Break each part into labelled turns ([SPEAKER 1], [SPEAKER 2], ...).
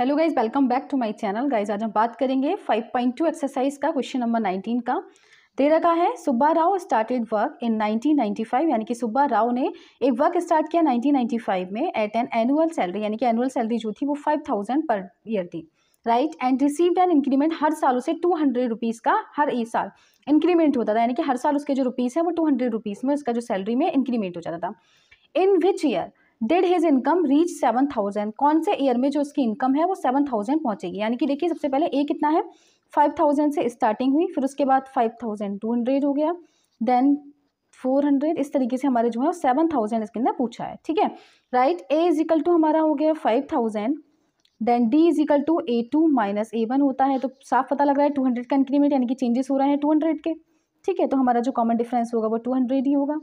[SPEAKER 1] hello guys welcome back to my channel guys आज हम बात करेंगे 5.2 एक्सरसाइज का क्वेश्चन नंबर 19 का दे रखा है Subba Rao started work in 1995 यानी कि सुब्बा राव ने एक वर्क स्टार्ट किया 1995 में एट एन एनुअल सैलरी यानी कि एनुअल सैलरी जो थी वो 5000 पर ईयर थी right and received an increment हर साल उसे टू हंड्रेड रुपीज़ का हर एक साल इंक्रीमेंट होता था यानी कि हर साल उसके जो रुपीज़ है वो टू हंड्रेड रुपीज़ में उसका जो सैलरी में इंक्रीमेंट हो जाता था in which year did his income reach seven thousand कौन से ईयर में जो उसकी इनकम है वो सेवन थाउजेंड पहुँचेगी यानी कि देखिए सबसे पहले ए कितना है फाइव थाउजेंड से स्टार्टिंग हुई फिर उसके बाद फाइव थाउजेंड टू हंड्रेड हो गया देन फोर हंड्रेड इस तरीके से हमारे जो है सेवन थाउजेंड इसके अंदर पूछा है ठीक है राइट ए इजिकल टू हमारा हो गया five thousand then d is equal to a two minus a one होता है तो साफ पता लग रहा है टू हंड्रेड का इंक्रीमेंट यानी कि चेंजेस हो रहे हैं टू हंड्रेड के ठीक है तो हमारा जो कॉमन डिफरेंस होगा वो टू हंड्रेड ही होगा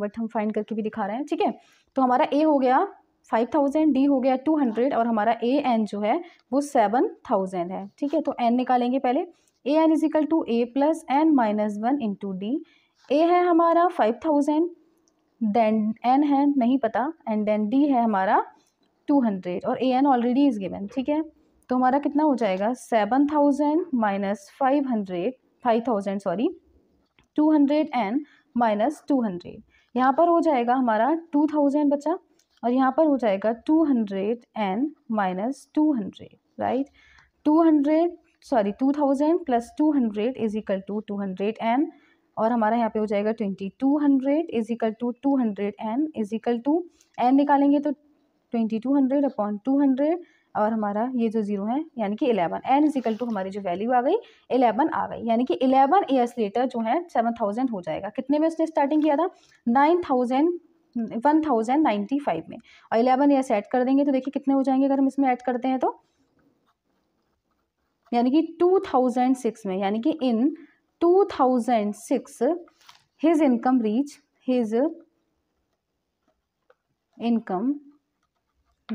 [SPEAKER 1] बट हम फाइंड करके भी दिखा रहे हैं ठीक है तो हमारा ए हो गया फाइव थाउजेंड डी हो गया टू हंड्रेड और हमारा ए एन जो है वो सेवन थाउजेंड है ठीक है तो एन निकालेंगे पहले a n is equal to a plus n minus one into d ए है हमारा फाइव थाउजेंड देन एन है नहीं पता एंड देन डी है हमारा टू हंड्रेड और a n already is given ठीक है तो हमारा कितना हो जाएगा seven thousand minus five hundred five thousand sorry two hundred n minus two hundred यहाँ पर हो जाएगा हमारा टू थाउजेंड बचा और यहाँ पर हो जाएगा two hundred n minus two hundred right two hundred sorry two thousand plus two hundred is equal to two hundred n और हमारा यहाँ पे हो जाएगा twenty two hundred is equal to two hundred n is equal to n निकालेंगे तो twenty two hundred upon two hundred और हमारा ये जो जीरो है यानी कि इलेवन एन इजिकल टू हमारी जो वैल्यू आ गई इलेवन आ गई यानी कि इलेवन ईयर्स लेटर जो है सेवन थाउजेंड हो जाएगा कितने में उसने स्टार्टिंग किया था nine thousand one thousand ninety five में और इलेवन ईयर्स ऐड कर देंगे तो देखिए कितने हो जाएंगे अगर हम इसमें ऐड करते हैं तो यानी कि टू थाउजेंड सिक्स में यानी कि in two thousand six his income reach his income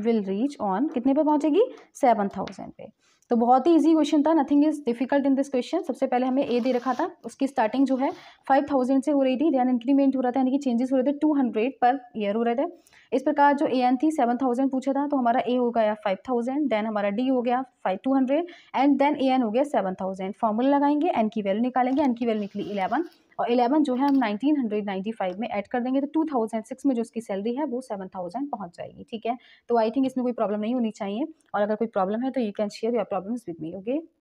[SPEAKER 1] will reach on कितने पे पहुंचेगी सेवन थाउजेंड पे तो बहुत ही इजी क्वेश्चन था nothing is difficult in this question सबसे पहले हमें ए दे रखा था उसकी स्टार्टिंग जो है फाइव थाउजेंड से हो रही थी दैन इंक्रीमेंट हो रहा था यानी कि चेंजेस हो रहे थे टू हंड्रेड पर ईयर हो रहे थे इस प्रकार जो ए एन थी सेवन थाउजेंड पूछा था तो हमारा ए हो गया फाइव थाउजेंड देन हमारा डी हो गया five two hundred and then a n हो गया सेवन थाउजेंड फॉर्मूला लगाएंगे एन की वैल्यू निकालेंगे एन की वैल्यू निकली इलेवन और इलेवन जो है हम नाइनटीन हंड्रेड नाइन्टी फाइव में एड कर देंगे तो टू थाउजेंड सिक्स में जो उसकी सैलरी है वो सेवन थाउजेंड पहुँच जाएगी ठीक है तो आई थिंक इसमें कोई प्रॉब्लम नहीं होनी चाहिए और अगर कोई प्रॉब्लम है तो you can share your problems with me okay